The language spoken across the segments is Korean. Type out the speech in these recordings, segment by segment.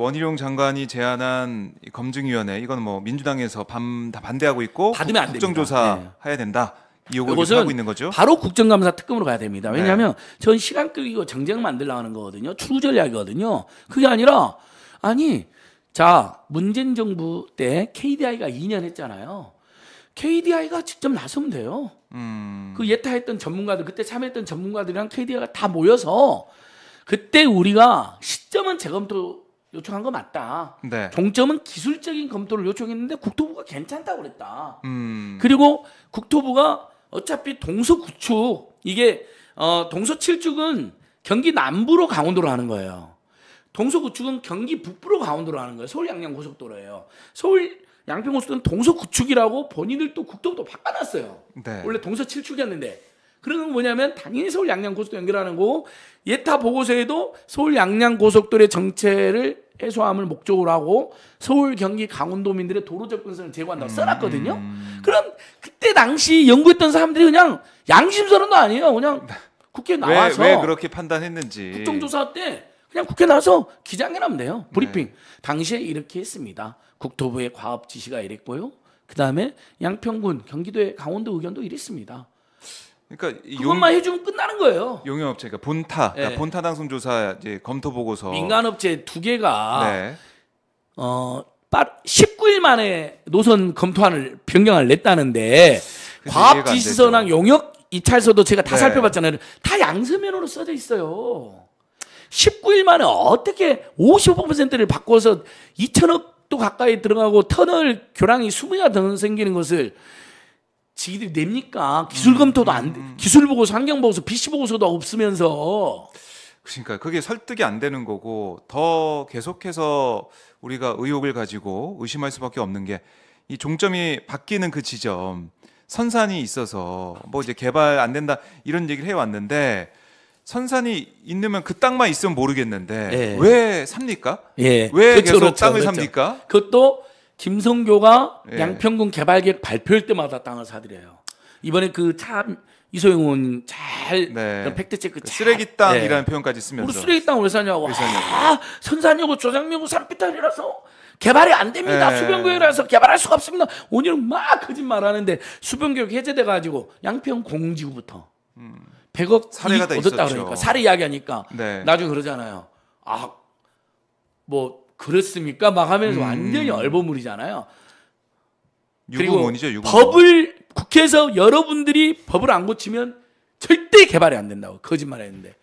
원희룡 장관이 제안한 검증위원회 이건 뭐 민주당에서 반, 다 반대하고 있고 받으면 안 국정조사 됩니다. 네. 해야 된다. 이요구 하고 있는 거죠. 바로 국정감사 특검으로 가야 됩니다. 네. 왜냐하면 네. 전 시간 끌기고 정쟁 만들라는 거거든요. 추후 전략이거든요. 그게 아니라 아니 자 문재인 정부 때 KDI가 2년 했잖아요. KDI가 직접 나서면 돼요. 음. 그 예타했던 전문가들 그때 참여했던 전문가들이랑 KDI가 다 모여서 그때 우리가 시점은 재검토 요청한 거 맞다. 네. 종점은 기술적인 검토를 요청했는데 국토부가 괜찮다고 그랬다. 음. 그리고 국토부가 어차피 동서 구축 이게 어, 동서 칠축은 경기 남부로 강원도로 하는 거예요. 동서 구축은 경기 북부로 강원도로 하는 거예요. 서울 양양 고속도로예요. 서울 양평고속도로는 동서 구축이라고 본인들도 국토부도 바꿔놨어요. 네. 원래 동서 칠축이었는데 그런 건 뭐냐면 당연히 서울 양양 고속도로 연결하는 거고 예타 보고서에도 서울 양양 고속도로의 정체를 해소함을 목적으로 하고 서울 경기 강원도민들의 도로 접근성을 제고한다고 음. 써놨거든요. 그럼 그때 당시 연구했던 사람들이 그냥 양심선언도 아니에요. 그냥 네. 국회 나와서 왜, 왜 그렇게 판단했는지 국정조사 때 그냥 국회 나와서 기장회견하면 돼요. 네. 브리핑 네. 당시에 이렇게 했습니다. 국토부의 과업 지시가 이랬고요. 그 다음에 양평군 경기도의 강원도 의견도 이랬습니다. 그러니까 그것만 용, 해주면 끝나는 거예요. 용역업체 그러니까 본타 그러니까 네. 본타 당성 조사 이제 검토 보고서 민간업체 두 개가 네. 어 19일 만에 노선 검토안을 변경을 냈다는데 과학지시서랑 용역 이찰서도 제가 다 네. 살펴봤잖아요. 다 양서면으로 써져 있어요. 19일 만에 어떻게 55%를 바꿔서 2천억도 가까이 들어가고 터널 교량이 2 0여가더 생기는 것을 지들이 냅니까? 기술 검토도 안 돼. 음, 음, 음. 기술 보고서, 환경 보고서, BC 보고서도 없으면서. 그러니까 그게 설득이 안 되는 거고 더 계속해서 우리가 의혹을 가지고 의심할 수밖에 없는 게 이 종점이 바뀌는 그 지점 선산이 있어서 뭐 이제 개발 안 된다 이런 얘기를 해왔는데 선산이 있으면 그 땅만 있으면 모르겠는데 예. 왜 삽니까? 예. 왜 그렇죠, 계속 그렇죠, 땅을 그렇죠. 삽니까? 그것도 김성교가 예. 양평군 개발 계획 발표할 때마다 땅을 사드려요. 이번에 그 참 이소영 의원 잘 네. 팩트 체크 그 쓰레기 땅이라는 네. 예. 표현까지 쓰면서 우리 쓰레기 땅 왜 사냐고. 선산여고 조장여고 산비탈이라서 개발이 안 됩니다. 네. 예. 수변교육이라서 개발할 수가 없습니다. 오늘은 막 거짓말하는데 수변교육 해제돼 가지고 양평 공지구부터 음. 100억 사례가 얻었다 그러니까 사례 이야기하니까 네. 나중에 그러잖아요. 아뭐 그렇습니까? 막 하면서 음. 완전히 얼버무리잖아요. 그리고 법을 국회에서 여러분들이 법을 안 고치면 절대 개발이 안 된다고 거짓말 했는데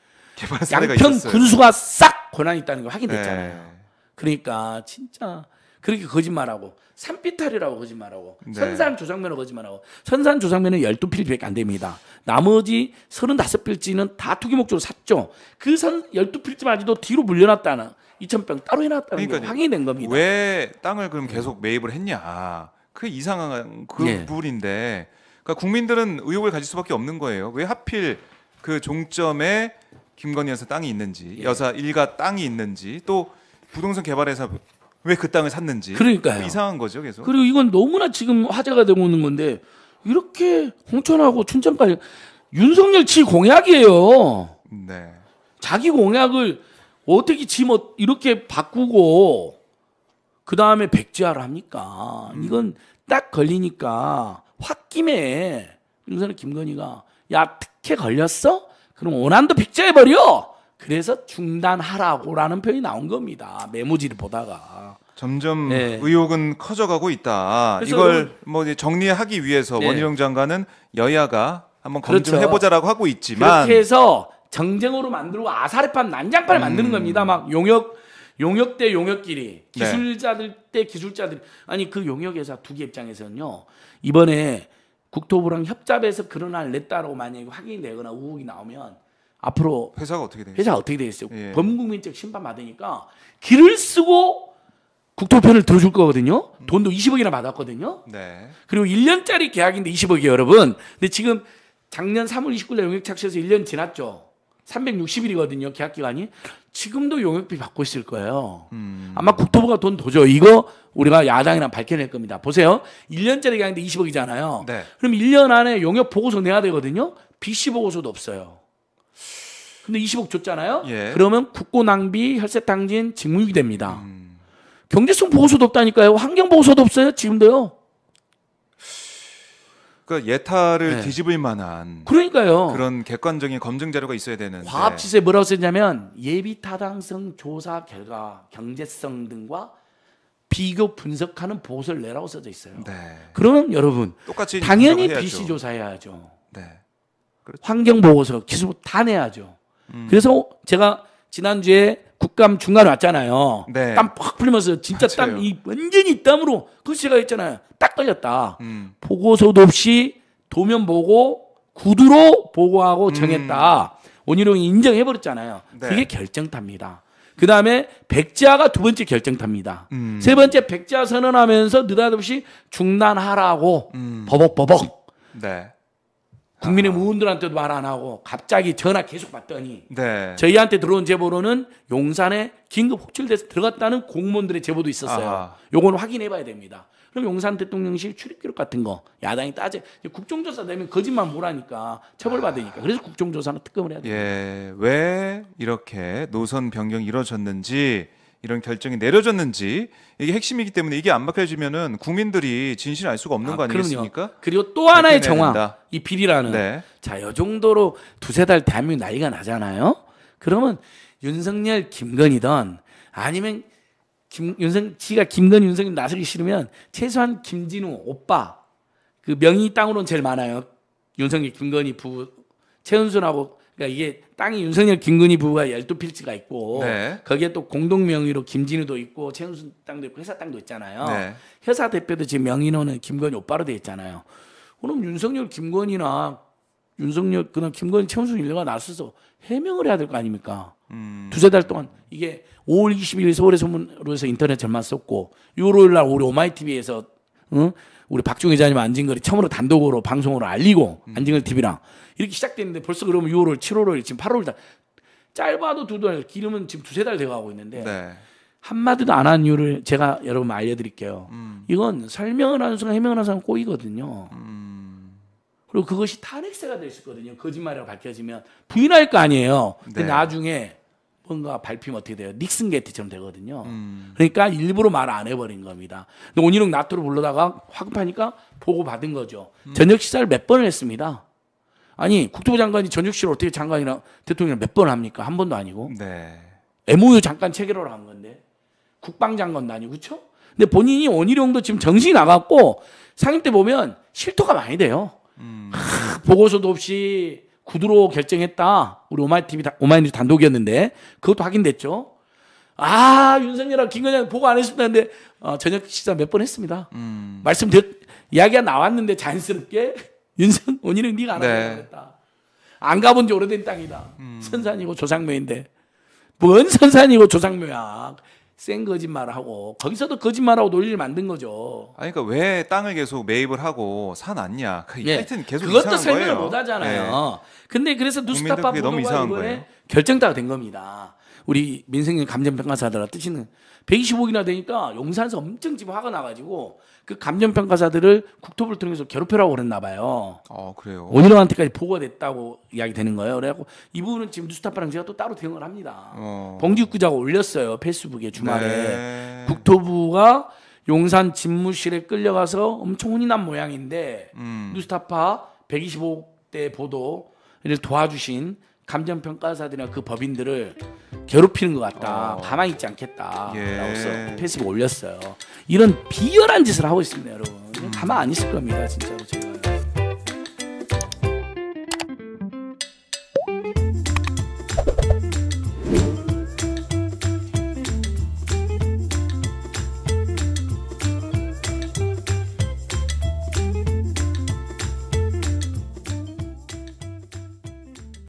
양평 있었어요. 군수가 싹 권한이 있다는 걸 확인됐잖아요. 네. 그러니까 진짜 그렇게 거짓말하고 산비탈이라고 거짓말하고 네. 선산 조상면허 거짓말하고 선산 조상면허 12필지밖에 안 됩니다. 나머지 35필지는 다 투기 목적으로 샀죠. 그 12필지마저도 뒤로 물려놨다는 2,000평 따로 해놨다는 그러니까게 확인된 겁니다. 왜 땅을 그럼 계속 매입을 했냐? 그 이상한 그 예. 부분인데 그러니까 국민들은 의혹을 가질 수밖에 없는 거예요. 왜 하필 그 종점에 김건희 여사 땅이 있는지, 예. 여사 일가 땅이 있는지, 또 부동산 개발회사 왜 그 땅을 샀는지 그러니까요. 이상한 거죠, 계속. 그리고 이건 너무나 지금 화제가 되고 있는 건데 이렇게 홍천하고 춘천까지 윤석열 치 공약이에요. 네. 자기 공약을 어떻게 지뭐 이렇게 바꾸고 그 다음에 백지화를 합니까? 음. 이건 딱 걸리니까 홧김에 윤선은 김건희가 야 특혜 걸렸어? 그럼 오안도 백지화해 버려. 그래서 중단하라고라는 표현이 나온 겁니다. 메모지를 보다가. 점점 네. 의혹은 커져가고 있다. 이걸 뭐 정리하기 위해서 네. 원희룡 장관은 여야가 한번 검증해보자라고 그렇죠. 하고 있지만 그렇게 해서 정쟁으로 만들고 아사리판 난장판을 만드는 음. 겁니다. 막 용역 용역 대 용역끼리 네. 기술자들 네. 대 기술자들 아니 그 용역 회사 두개 입장에서는요 이번에 국토부랑 협잡해서 그런 안 냈다라고 만약에 확인되거나 우혹이 나오면 앞으로 회사가 어떻게 되겠어요? 회사 어떻게 되겠어요? 예. 범국민적 심판 받으니까 길을 쓰고 국토편을 들어줄 거거든요. 음. 돈도 20억이나 받았거든요. 네. 그리고 1년짜리 계약인데 20억이 여러분. 근데 지금 작년 3월 29일 용역 착시에서 1년 지났죠. 360일이거든요. 계약 기간이. 지금도 용역비 받고 있을 거예요. 음. 아마 국토부가 돈더 줘. 이거 우리가 야당이랑 밝혀낼 겁니다. 보세요. 1년짜리 계약인데 20억이잖아요. 네. 그럼 1년 안에 용역 보고서 내야 되거든요. BC 보고서도 없어요. 근데 20억 줬잖아요. 예. 그러면 국고 낭비, 혈세 탕진, 직무유기 됩니다. 음. 경제성 보고서도 없다니까요. 환경 보고서도 없어요. 지금도요. 그러니까 예타를 네. 뒤집을 만한 그러니까요. 그런 객관적인 검증 자료가 있어야 되는 과학지수에 뭐라고 쓰냐면 예비 타당성 조사 결과 경제성 등과 비교 분석하는 보고서를 내라고 써져 있어요. 네. 그러면 여러분 똑같이 당연히 BC 조사해야죠. 네. 그렇죠. 환경 보고서 기술 다 내야죠. 음. 그래서 제가 지난주에 국감 중간에 왔잖아요. 네. 땀팍 풀면서 진짜 땀이 완전히 땀으로 그 제가 했잖아요. 딱떨렸다 음. 보고서도 없이 도면 보고 구두로 보고하고 음. 정했다. 음. 원희룡이 인정해버렸잖아요. 네. 그게 결정탑니다. 그 다음에 백지아가두 번째 결정탑니다. 음. 세 번째 백지아 선언하면서 느닷없이 중단하라고 음. 버벅버벅. 네. 국민의 무원들한테도말 안 하고 갑자기 전화 계속 받더니 네. 저희한테 들어온 제보로는 용산에 긴급 호출돼서 들어갔다는 공무원들의 제보도 있었어요. 아하. 요건 확인해 봐야 됩니다. 그럼 용산 대통령실 출입 기록 같은 거 야당이 따져 국정조사 되면 거짓말 몰하니까 처벌받으니까 그래서 국정조사는 특검을 해야 돼요. 예, 왜 이렇게 노선 변경이 이루어졌는지 이런 결정이 내려졌는지 이게 핵심이기 때문에 이게 안막혀지면은 국민들이 진실을 알 수가 없는 아, 거 아니겠습니까? 그럼요. 그리고 또 하나의 정황, 이 비리라는 네. 자, 요 정도로 두세 달 대한민국 나이가 나잖아요. 그러면 윤석열, 김건희든 아니면 김, 윤석, 지가 김건 윤석열 나서기 싫으면 최소한 김진우 오빠 그 명의 땅으로는 제일 많아요. 윤석열, 김건희 부 최은순하고 그러니까 이게 땅이 윤석열 김근희 부부가 열두 필지가 있고 네. 거기에 또 공동 명의로 김진우도 있고 최은순 땅도 있고 회사 땅도 있잖아요. 네. 회사 대표도 지금 명인로는 김건희 오빠로 돼 있잖아요. 그럼 윤석열 김건희나 윤석열 그냥 다 김건희 최은순 일가가 나서서 해명을 해야 될 거 아닙니까? 음. 두세 달 동안 이게 5월 20일 서울의 소문으로 해서 인터넷 절만 썼고 요로일 날 우리 오마이TV에서 응? 우리 박중 기자님 안진걸이 처음으로 단독으로 방송으로 알리고 음. 안진걸 TV랑 이렇게 시작됐는데 벌써 그러면 6월, 7월, 지금 8월 달 짧아도 두 달, 길으면 지금 두세 달 돼가고 있는데 네. 한마디도 안 한 이유를 제가 여러분 알려드릴게요. 음. 이건 설명을 하는 순간 해명을 하는 순간 꼬이거든요. 음. 그리고 그것이 탄핵세가 될 수 있거든요. 거짓말이라고 밝혀지면 부인할 거 아니에요. 근데 네. 나중에 뭔가 밟히면 어떻게 돼요? 닉슨 게티처럼 되거든요. 음. 그러니까 일부러 말 안 해버린 겁니다. 근데 온인웅 나토를 불러다가 화급하니까 보고 받은 거죠. 음. 저녁 식사를 몇 번을 했습니다. 아니 국토부 장관이 저녁 식사를 어떻게 장관이랑 대통령이 몇 번 합니까? 한 번도 아니고. 네. MOU 잠깐 체결하러간 건데 국방장관도 아니고 그렇죠? 근데 본인이 온일룡도 지금 정신이 나갔고 상임 때 보면 실토가 많이 돼요. 음. 아, 보고서도 없이 구두로 결정했다. 우리 오마이TV, 오마이뉴스 단독이었는데 그것도 확인됐죠. 아 윤석열하고 김건희랑 보고 안 했습니다. 근데 어, 저녁 식사 몇 번 했습니다. 음. 말씀드 이야기가 나왔는데 자연스럽게 윤석 원희는 니가안 네. 하겠다. 안 가본 지 오래된 땅이다. 음. 선산이고 조상묘인데 뭔 선산이고 조상묘야. 센 거짓말하고 거기서도 거짓말하고 논리를 만든 거죠. 아니 그러니까 왜 땅을 계속 매입을 하고 사놨냐. 그, 네. 하여튼 계속 그것도 설명을 거예요. 못 하잖아요. 네. 근데 그래서 누스타파 보도가 이번에 결정타가 된 겁니다. 우리 민생님 감정평가사들 아 뜻이는 125억이나 되니까 용산에서 엄청 지금 화가 나가지고 그 감정평가사들을 국토부를 통해서 괴롭혀라고 그랬나 봐요. 어, 그래요. 원희룡한테까지 보고가 됐다고 이야기 되는 거예요. 그래갖고 이 부분은 지금 뉴스타파랑 제가 또 따로 대응을 합니다. 어. 봉국구자가 올렸어요. 페이스북에 주말에. 네. 국토부가 용산 집무실에 끌려가서 엄청 혼이 난 모양인데 음. 뉴스타파 125대 보도를 도와주신 감정평가사들이나 그 법인들을 괴롭히는 것 같다. 어. 가만히 있지 않겠다. 예. 페이스북 올렸어요. 이런 비열한 짓을 하고 있습니다, 여러분. 음. 가만 안 있을 겁니다, 진짜로. 제가.